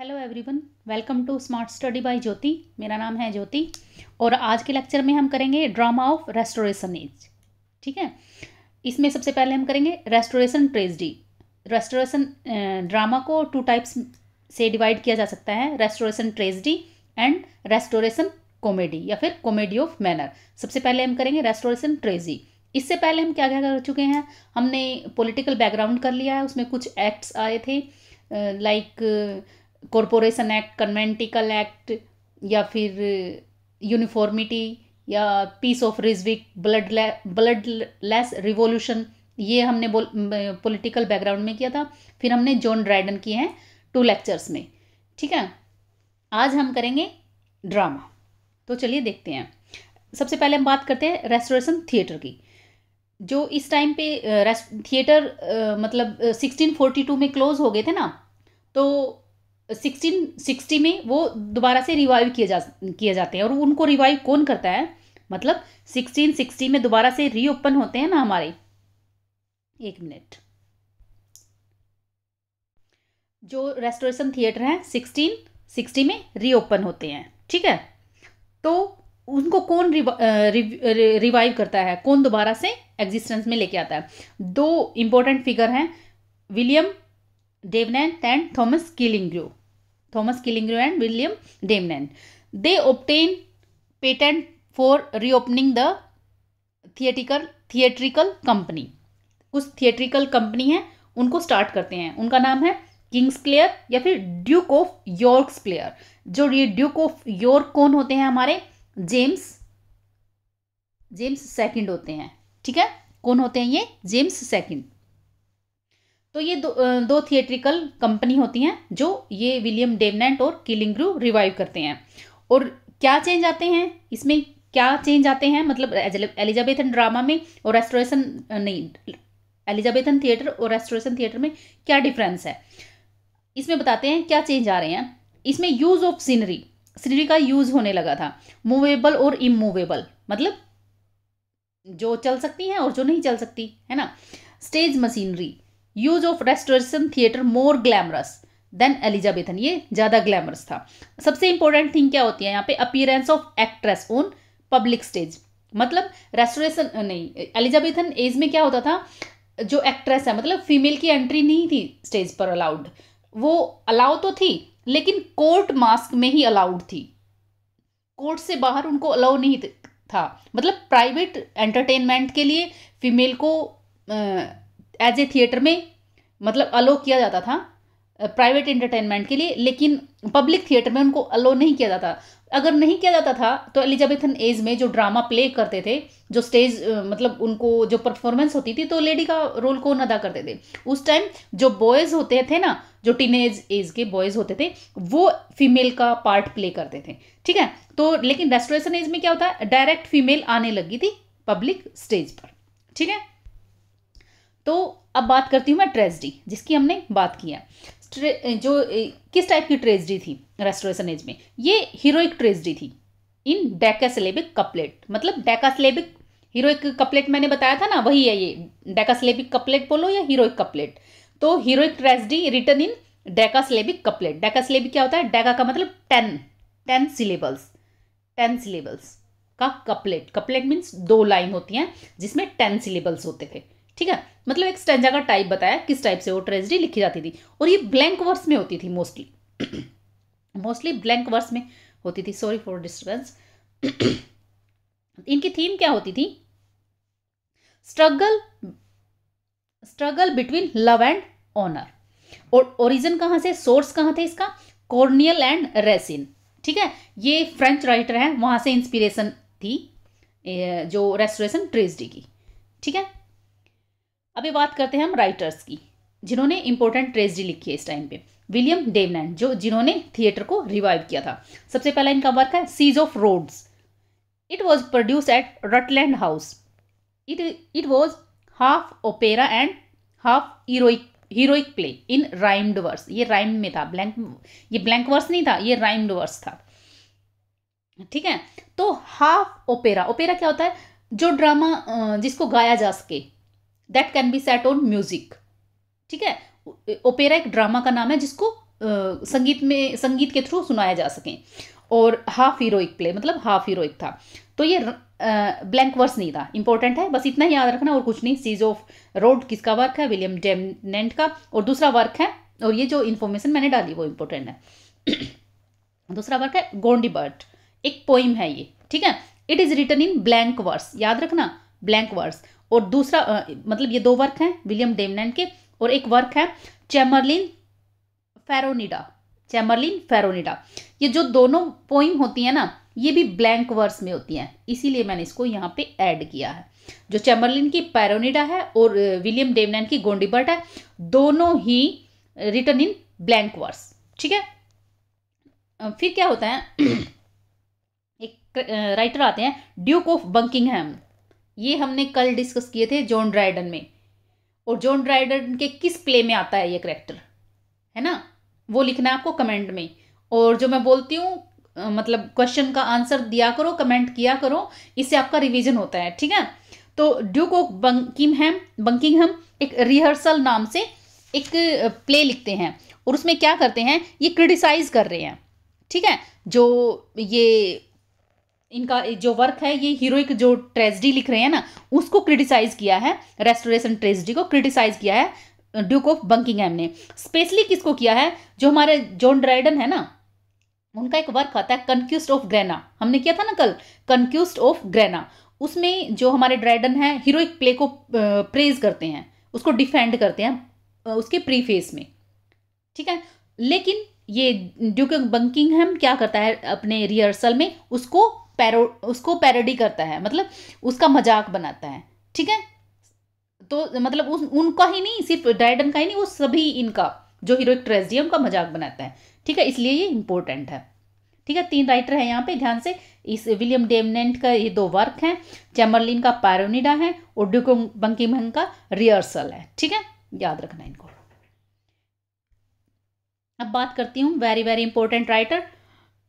Hello everyone welcome to smart study by Jyoti मेरा नाम है ज्योति और आज के लेक्चर में हम करेंगे ड्रामा ऑफ रेस्टोरेशन एज ठीक है इसमें सबसे पहले हम करेंगे रेस्टोरेशन ट्रेजडी रेस्टोरेशन ड्रामा को टू टाइप्स से डिवाइड किया जा सकता है restoration tragedy and restoration comedy या फिर कॉमेडी ऑफ मैनर सबसे पहले हम करेंगे रेस्टोरेशन ट्रेजडी इससे पहले हम क्या क्या कर चुके हैं हमने पॉलिटिकल बैकग्राउंड कर लिया है उसमें कुछ एक्ट्स आए थे like uh, like, corporation act conventicle act या फिर यूनिफॉर्मिटी uh, या peace of Ryswick blood bloodless revolution ये हमने बोल पोलिटिकल बैकग्राउंड में किया था फिर हमने जॉन ड्राइडन किए हैं टू लेक्चर्स में ठीक है आज हम करेंगे ड्रामा तो चलिए देखते हैं सबसे पहले हम बात करते हैं रेस्टोरेशन थिएटर की जो इस टाइम पे थिएटर uh, uh, मतलब सिक्सटीन फोर्टी टू में क्लोज हो गए थे ना तो सिक्सटीन सिक्सटी में वो दोबारा से रिवाइव किए जा किए जाते हैं और उनको रिवाइव कौन करता है मतलब सिक्सटीन सिक्सटी में दोबारा से रीओपन होते हैं ना हमारे एक मिनट जो रेस्टोरेशन थिएटर हैं सिक्सटीन सिक्सटी में रीओपन होते हैं ठीक है तो उनको कौन रिवा, रिव, रिवाइव करता है कौन दोबारा से एग्जिस्टेंस में लेके आता है दो इंपॉर्टेंट फिगर हैं William Davenant and Thomas Killigrew Thomas Killing and William Damnan. They obtain patent for reopening the theatrical theatrical company कुछ थिएट्रिकल कंपनी है उनको स्टार्ट करते हैं उनका नाम है किंग्स क्लेयर या फिर ड्यूक ऑफ यॉर्क्स क्लेयर जो ये ड्यूक ऑफ यॉर्क कौन होते हैं हमारे जेम्स जेम्स सेकंड होते हैं ठीक है कौन होते हैं ये जेम्स सेकंड तो ये दो, दो थिएट्रिकल कंपनी होती हैं जो ये विलियम डेवनेंट और किलिंग ग्रू रिवाइव करते हैं और क्या चेंज आते हैं इसमें क्या चेंज आते हैं मतलब एलिजाबेथन ड्रामा में और रेस्टोरेशन नहीं एलिजाबेथन थिएटर और रेस्टोरेशन थिएटर में क्या डिफरेंस है इसमें बताते हैं क्या चेंज आ रहे हैं इसमें यूज़ ऑफ सीनरी सीनरी का यूज़ होने लगा था मूवेबल और इमूवेबल मतलब जो चल सकती हैं और जो नहीं चल सकती है ना stage machinery use of restoration theatre more glamorous than Elizabethan ये ज़्यादा ग्लैमरस था सबसे इंपॉर्टेंट थिंग क्या होती है यहाँ पे appearance of actress on public stage मतलब रेस्टोरेशन नहीं एलिजाबेथन एज में क्या होता था जो एक्ट्रेस है मतलब फीमेल की एंट्री नहीं थी स्टेज पर अलाउड वो अलाउ तो थी लेकिन कोर्ट मास्क में ही अलाउड थी कोर्ट से बाहर उनको अलाउ नहीं था मतलब प्राइवेट एंटरटेनमेंट के लिए फीमेल को आ, एज ए थिएटर में मतलब अलो किया जाता था प्राइवेट एंटरटेनमेंट के लिए लेकिन पब्लिक थिएटर में उनको अलो नहीं किया जाता अगर नहीं किया जाता था तो एलिजाबेथन एज में जो ड्रामा प्ले करते थे जो स्टेज मतलब उनको जो परफॉर्मेंस होती थी तो लेडी का रोल कौन अदा करते थे उस टाइम जो बॉयज़ होते थे ना जो टीन एज एज के बॉयज़ होते थे वो फीमेल का पार्ट प्ले करते थे ठीक है तो लेकिन रेस्टोरेशन एज में क्या होता है डायरेक्ट फीमेल आने लगी थी पब्लिक स्टेज पर ठीक है तो अब बात करती हूँ मैं ट्रेजडी जिसकी हमने बात किया जो किस टाइप की ट्रेजडी थी रेस्टोरेशन एज में ये हीरोइक ट्रेजडी थी इन डेकासलेबिक कपलेट मतलब डेकासलेबिक हीरोइक कपलेट मैंने बताया था ना वही है ये डेकासलेबिक कपलेट बोलो या हीरोइक कपलेट तो heroic tragedy return in decasyllabic couplet decasyllabic क्या होता है डेका का मतलब ten ten syllables ten syllables का कपलेट कपलेट मीन्स दो लाइन होती हैं जिसमें टेन सिलेबल्स होते थे ठीक है मतलब एक स्टेंजा का टाइप बताया किस टाइप से वो ट्रेजिडी लिखी जाती थी और ये ब्लैंक वर्स में होती थी मोस्टली मोस्टली ब्लैंक वर्स में होती थी सॉरी फॉर डिस्टर्बेंस इनकी थीम क्या होती थी struggle struggle between love and honour और ओरिजिन कहाँ से सोर्स कहाँ थे इसका कॉर्नियल एंड रेसिन ठीक है ये फ्रेंच राइटर हैं वहाँ से इंस्पिरेशन थी जो रेस्टोरेशन ट्रेजडी की ठीक है अभी बात करते हैं हम राइटर्स की जिन्होंने इंपॉर्टेंट ट्रेजडी लिखी है इस टाइम पे विलियम डेवनैंड जो जिन्होंने थिएटर को रिवाइव किया था सबसे पहला इनका वर्क है siege of Rhodes it was produce at Rutland house it it was half opera and half heroic heroic play in rhymed verse ये राइम में था ब्लैंक ये ब्लैंक वर्स नहीं था ये राइम्ड वर्स था ठीक है तो हाफ ओपेरा ओपेरा क्या होता है जो ड्रामा जिसको गाया जा सके that can be set on music ठीक है ओपेरा एक ड्रामा का नाम है जिसको संगीत में संगीत के थ्रू सुनाया जा सके और हाफ हीरोइक प्ले मतलब हाफ हीरोइक था तो ये ब्लैंक वर्स नहीं था इंपॉर्टेंट है बस इतना ही याद रखना और कुछ नहीं सीज ऑफ रोड किसका वर्क है विलियम डेमनेंट का और दूसरा वर्क है और ये जो इन्फॉर्मेशन मैंने डाली वो इम्पोर्टेंट है दूसरा वर्क है गोंडी बर्ट एक पोइम है ये ठीक है it is written in blank verse याद रखना ब्लैंक वर्स और दूसरा आ, मतलब ये दो वर्क हैं विलियम डेमनैन के और एक वर्क है चैमरलिन फेरोनिडा चैमरलिन फेरोनिडा ये जो दोनों पोइम होती हैं ना ये भी ब्लैंक वर्स में होती हैं इसीलिए मैंने इसको यहाँ पे ऐड किया है जो चैमरलिन की पैरोनिडा है और विलियम डेवनैन की गोंडीबर्ट है दोनों ही रिटर्न इन ब्लैंक वर्स ठीक है फिर क्या होता है एक राइटर आते हैं ड्यूक ऑफ बंकिंग ये हमने कल डिस्कस किए थे जॉन ड्राइडन में और जॉन ड्राइडन के किस प्ले में आता है ये करेक्टर है ना वो लिखना आपको कमेंट में और जो मैं बोलती हूँ मतलब क्वेश्चन का आंसर दिया करो कमेंट किया करो इससे आपका रिवीजन होता है ठीक है तो ड्यूक ऑफ बंकिंग हम एक रिहर्सल नाम से एक प्ले लिखते हैं और उसमें क्या करते हैं ये क्रिटिसाइज कर रहे हैं ठीक है जो ये इनका जो वर्क है ये हीरोइक जो ट्रेजडी लिख रहे हैं ना उसको क्रिटिसाइज किया है रेस्टोरेशन ट्रेजडी को क्रिटिसाइज किया है ड्यूक ऑफ बंकिंग ने स्पेशली किसको किया है जो हमारे जॉन ड्राइडन है ना उनका एक वर्क आता है कंक्यूस्ट ऑफ ग्रेना हमने किया था ना कल कंक्यूस्ट ऑफ ग्रेना उसमें जो हमारे ड्राइडन है हीरोइक प्ले को प्रेज करते हैं उसको डिफेंड करते हैं उसके प्रीफेस में ठीक है लेकिन ये ड्यूक ऑफ बंकिंगहम क्या करता है अपने रिहर्सल में उसको पैरो उसको पैरोडी करता है मतलब उसका मजाक बनाता है ठीक है तो मतलब उस उनका ही नहीं सिर्फ डायडन का ही नहीं वो सभी इनका जो हीरोइक ट्रेजिडी है उनका मजाक बनाता है ठीक है इसलिए ये इंपॉर्टेंट है ठीक है तीन राइटर है यहाँ पे ध्यान से इस विलियम डेमनेंट का ये दो वर्क हैं चैमरलिन का पैरोनिडा है और ड्यूको बंकी बंकीमहंग का रिहर्सल है ठीक है याद रखना इनको अब बात करती हूँ very very important writer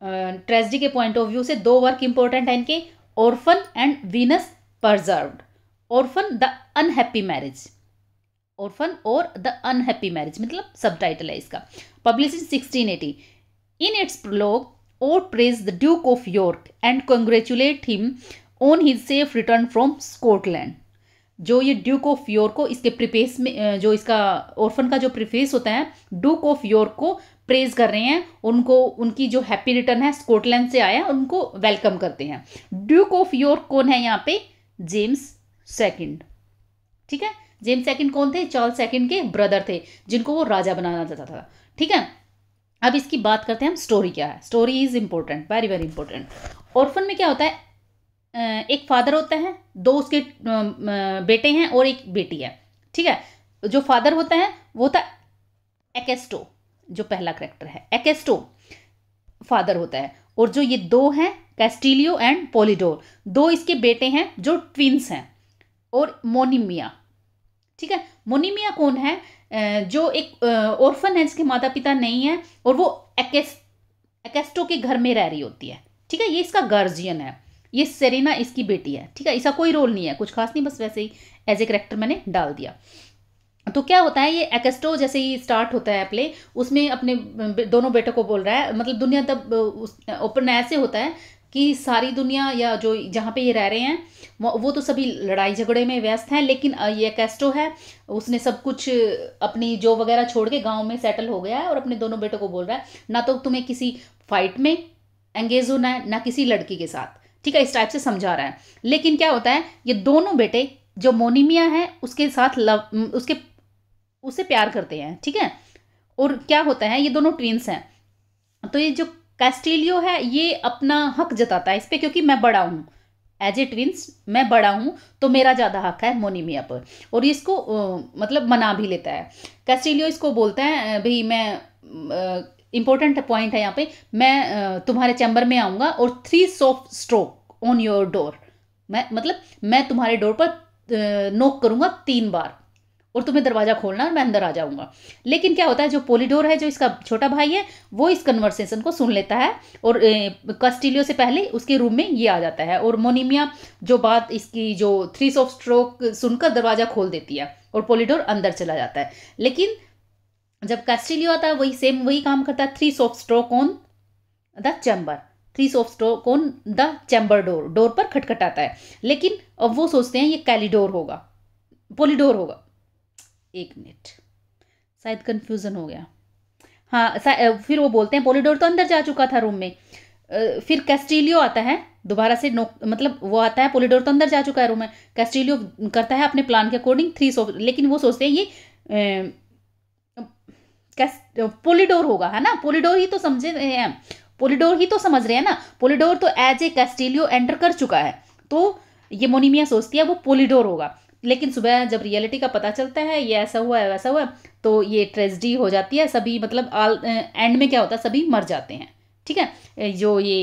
tragedy के पॉइंट ऑफ व्यू से दो वर्क इंपॉर्टेंट है इनके orphan and Venus preserved orphan the unhappy marriage orphan और द अनहैप्पी मैरिज मतलब सब टाइटल है इसका publish in sixteen eighty in its prologue और praise the duke of York and congratulate him on his safe return from Scotland जो ये Duke of York को इसके प्रिपेस में जो इसका ऑर्फन का जो प्रिफेस होता है ड्यूक ऑफ यॉर्क को प्रेज कर रहे हैं उनको उनकी जो हैप्पी रिटर्न है स्कॉटलैंड से आया उनको वेलकम करते हैं ड्यूक ऑफ यॉर्क कौन है यहाँ पे जेम्स सेकंड ठीक है जेम्स सेकंड कौन थे चार्ल्स सेकंड के ब्रदर थे जिनको वो राजा बनाना चाहता था ठीक है अब इसकी बात करते हैं हम स्टोरी क्या है story is important very very important orphan में क्या होता है एक फादर होता है दो उसके बेटे हैं और एक बेटी है ठीक है जो फादर होता है वो होता है एकेस्टो जो पहला करेक्टर है एकेस्टो फादर होता है और जो ये दो हैं कैस्टिलियो एंड पोलिडोर दो इसके बेटे हैं जो ट्विंस हैं और मोनिमिया ठीक है मोनिमिया कौन है जो एक ऑर्फन है जिसके माता पिता नहीं है और वो एकेस्टो के घर में रह रही होती है ठीक है ये इसका गार्जियन है ये सेरेना इसकी बेटी है ठीक है इसका कोई रोल नहीं है कुछ खास नहीं बस वैसे ही एज ए करेक्टर मैंने डाल दिया तो क्या होता है ये एकेस्टो जैसे ही स्टार्ट होता है प्ले उसमें अपने दोनों बेटों को बोल रहा है मतलब दुनिया तब ओपन ऐसे होता है कि सारी दुनिया या जो जहाँ पे ये रह रहे हैं वो तो सभी लड़ाई झगड़े में व्यस्त हैं लेकिन ये कैस्टो है उसने सब कुछ अपनी जो वगैरह छोड़ के गांव में सेटल हो गया है और अपने दोनों बेटों को बोल रहा है ना तो तुम्हें किसी फाइट में एंगेज होना है ना किसी लड़की के साथ ठीक है इस टाइप से समझा रहा है लेकिन क्या होता है ये दोनों बेटे जो मोनिमिया है उसके साथ लव उसके उसे प्यार करते हैं ठीक है और क्या होता है ये दोनों ट्विंस हैं तो ये जो कैस्टिलियो है ये अपना हक जताता है इस पर क्योंकि मैं बड़ा हूँ एज ए ट्विंस मैं बड़ा हूँ तो मेरा ज़्यादा हक है मोनीमिया पर और ये इसको मतलब मना भी लेता है कैस्टिलियो इसको बोलता है भाई मैं इंपॉर्टेंट पॉइंट है यहाँ पे मैं तुम्हारे चैम्बर में आऊँगा और three soft stroke on your door मैं मतलब मैं तुम्हारे डोर पर नोक करूँगा तीन बार और तुम्हें दरवाज़ा खोलना और मैं अंदर आ जाऊंगा लेकिन क्या होता है जो पोलिडोर है जो इसका छोटा भाई है वो इस कन्वर्सेशन को सुन लेता है और कस्टिलियो से पहले उसके रूम में ये आ जाता है और मोनिमिया जो बात इसकी जो थ्री सॉफ स्ट्रोक सुनकर दरवाज़ा खोल देती है और पोलिडोर अंदर चला जाता है लेकिन जब कैस्टिलियो आता है वही सेम वही काम करता है three soft stroke on the chamber three soft stroke on the chamber door door पर खटखटाता है लेकिन अब वो सोचते हैं ये कैलिडोर होगा पोलिडोर होगा एक मिनट शायद कन्फ्यूज़न हो गया हाँ फिर वो बोलते हैं पोलिडोर तो अंदर जा चुका था रूम में फिर कैस्टीलियो आता है दोबारा से नो मतलब वो आता है पोलिडोर तो अंदर जा चुका है रूम में कैस्टीलियो करता है अपने प्लान के अकॉर्डिंग थ्री सो लेकिन वो सोचते हैं ये पोलिडोर होगा है ना पोलिडोर ही तो समझे हैं पोलिडोर ही तो समझ रहे हैं ना पोलिडोर तो एज ए कैस्टीलियो एंटर कर चुका है तो ये मोनिमिया सोचती है वो पोलिडोर होगा लेकिन सुबह जब रियलिटी का पता चलता है ये ऐसा हुआ है वैसा हुआ है तो ये ट्रेजडी हो जाती है सभी मतलब आल एंड में क्या होता है सभी मर जाते हैं ठीक है जो ये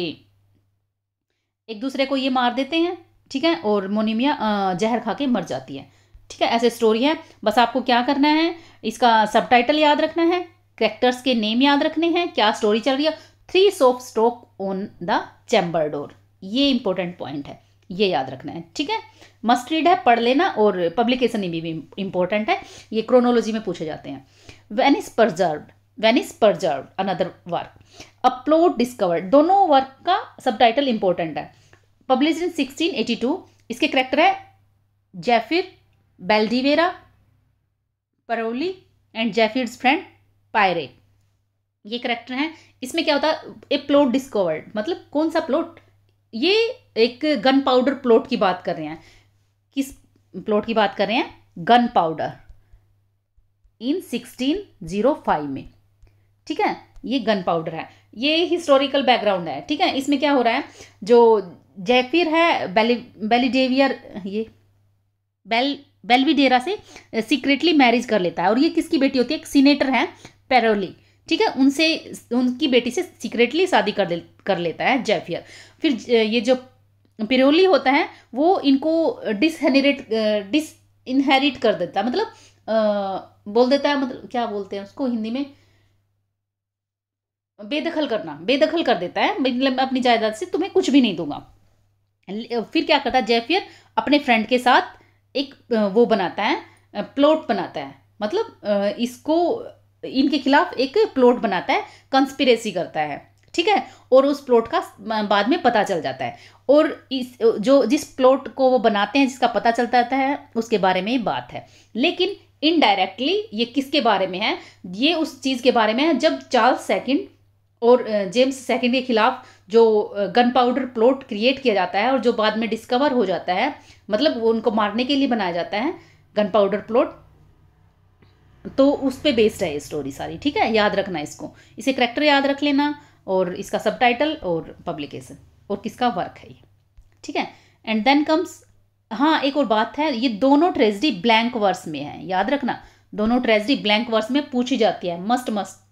एक दूसरे को ये मार देते हैं ठीक है और मोनिमिया जहर खा के मर जाती है ठीक है ऐसे स्टोरी है बस आपको क्या करना है इसका सब याद रखना है करेक्टर्स के नेम याद रखने हैं क्या स्टोरी चल रही है three soft stroke on the chamber door ये इंपॉर्टेंट पॉइंट है ये याद रखना है ठीक है मस्ट रीड है पढ़ लेना और पब्लिकेशन भी, इंपॉर्टेंट है ये क्रोनोलॉजी में पूछे जाते हैं Venice is preserve Venice is preserve another work a plot discovered दोनों वर्क का सब टाइटल इंपॉर्टेंट है publish in sixteen eighty two इसके करेक्टर है Jaffier Belvidera Priuli and Jaffier's friend Pierre ये करेक्टर हैं इसमें क्या होता है ए प्लोट डिस्कवर्ड मतलब कौन सा प्लोट ये एक गन पाउडर प्लॉट की बात कर रहे हैं किस प्लॉट की बात कर रहे हैं गन पाउडर इन 1605 में ठीक है ये गन पाउडर है ये हिस्टोरिकल बैकग्राउंड है ठीक है इसमें क्या हो रहा है जो जयपिर है बेली बेलीडेवियर ये बेल बेलविडेरा से सीक्रेटली मैरिज कर लेता है और ये किसकी बेटी होती है एक सीनेटर है पेरोली ठीक है उनसे उनकी बेटी से सीक्रेटली शादी कर ले, कर लेता है जयफियर फिर ये जो पिरोली होता है वो इनको डिसहेनरेट डिस इनहेरिट कर देता है मतलब आ, बोल देता है मतलब क्या बोलते हैं उसको हिंदी में बेदखल करना बेदखल कर देता है मतलब अपनी जायदाद से तुम्हें कुछ भी नहीं दूंगा फिर क्या करता है जेफियर अपने फ्रेंड के साथ एक वो बनाता है प्लॉट बनाता है मतलब इसको इनके खिलाफ एक प्लॉट बनाता है कंस्पिरेसी करता है ठीक है और उस प्लॉट का बाद में पता चल जाता है और इस जो जिस प्लॉट को वो बनाते हैं जिसका पता चलता जाता है उसके बारे में बात है लेकिन इनडायरेक्टली ये किसके बारे में है ये उस चीज़ के बारे में है जब चार्ल्स सेकेंड और जेम्स सेकेंड के खिलाफ जो गन पाउडर प्लॉट क्रिएट किया जाता है और जो बाद में डिस्कवर हो जाता है मतलब वो उनको मारने के लिए बनाया जाता है गन पाउडर प्लॉट तो उस पर बेस्ड है ये स्टोरी सारी ठीक है याद रखना इसको इसे करेक्टर याद रख लेना और इसका सब और पब्लिकेशन और किसका वर्क है ये ठीक है एंड देन कम्स हाँ एक और बात है ये दोनों ट्रेजडी ब्लैंक वर्स में है याद रखना दोनों ट्रेजडी ब्लैंक वर्स में पूछी जाती है मस्ट मस्ट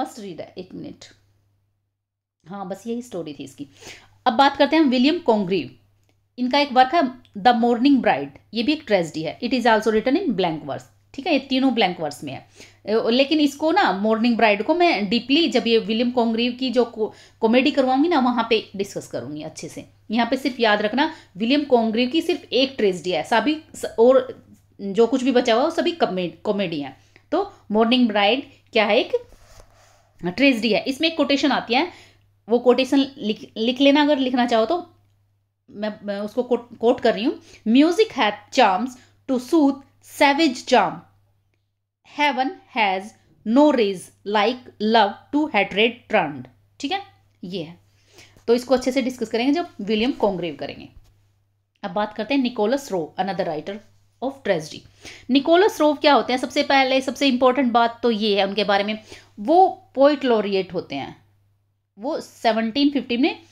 मस्ट रीड है एक मिनट हाँ बस यही स्टोरी थी इसकी अब बात करते हैं विलियम कॉन्ग्रीव इनका एक वर्क है द मॉर्निंग ब्राइड ये भी एक ट्रेजडी है it is also return in blank verse ठीक है ये तीनों ब्लैंक वर्ड्स में है लेकिन इसको ना मॉर्निंग ब्राइड को मैं डीपली जब ये विलियम कॉन्ग्रीव की जो कॉमेडी करवाऊंगी ना वहाँ पे डिस्कस करूंगी अच्छे से यहाँ पे सिर्फ याद रखना विलियम कॉन्ग्रीव की सिर्फ एक ट्रेजडी है सभी और जो कुछ भी बचा हुआ है सभी कॉमेडी है तो मॉर्निंग ब्राइड क्या है एक ट्रेजडी है इसमें एक कोटेशन आती है वो कोटेशन लिख लिख लेना अगर लिखना चाहो तो मैं, मैं उसको कोट, कोट कर रही हूँ music hath charms to soothe savage charm. Heaven has no rage like love to hatred turned ठीक है ये है तो इसको अच्छे से डिस्कस करेंगे जब विलियम कॉन्ग्रेव करेंगे अब बात करते हैं Nicholas Rowe another writer of tragedy Nicholas Rowe क्या होते हैं सबसे पहले सबसे इंपॉर्टेंट बात तो ये है उनके बारे में वो पोइट लॉरिएट होते हैं वो 1750 में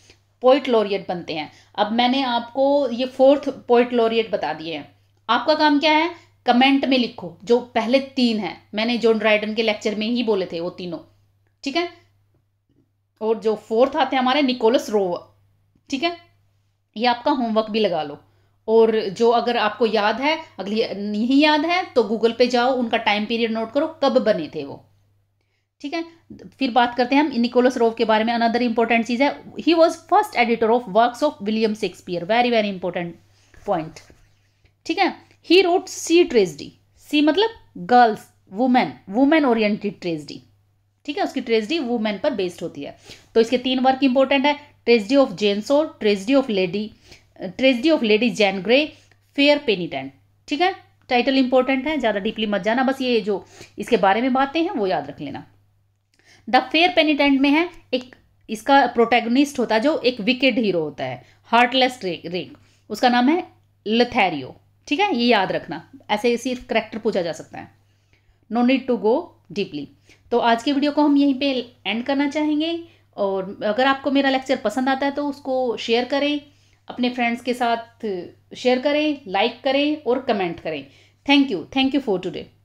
पोइट लॉरिएट बनते हैं अब मैंने आपको ये फोर्थ पोइट लॉरिएट बता दिए हैं आपका काम क्या है कमेंट में लिखो जो पहले तीन है मैंने जॉन ड्राइडन के लेक्चर में ही बोले थे वो तीनों ठीक है और जो फोर्थ आते हैं हमारे निकोलस रोव ठीक है ये आपका होमवर्क भी लगा लो और जो अगर आपको याद है अगली नहीं याद है तो गूगल पे जाओ उनका टाइम पीरियड नोट करो कब बने थे वो ठीक है फिर बात करते हैं हम निकोलस रोव के बारे में अनदर इंपॉर्टेंट चीज़ है he was first editor of work of William Shakespeare very very important point ठीक है he wrote she tragedy she मतलब girls women women oriented tragedy ठीक है उसकी ट्रेजडी वुमेन पर बेस्ड होती है तो इसके तीन वर्क इंपॉर्टेंट है tragedy of Jane's tragedy of lady tragedy of lady Jane Grey fair penitent ठीक है टाइटल इंपॉर्टेंट है ज़्यादा डीपली मत जाना बस ये जो इसके बारे में बातें हैं वो याद रख लेना द फेयर पेनीटेंट में है एक इसका प्रोटेगनिस्ट होता है जो एक विकेड हीरो होता है हार्टलेस रेक उसका नाम है लथेरियो ठीक है ये याद रखना ऐसे सिर्फ करेक्टर पूछा जा सकता है no need to go deeply तो आज की वीडियो को हम यहीं पे एंड करना चाहेंगे और अगर आपको मेरा लेक्चर पसंद आता है तो उसको शेयर करें अपने फ्रेंड्स के साथ शेयर करें लाइक करें और कमेंट करें thank you thank you for today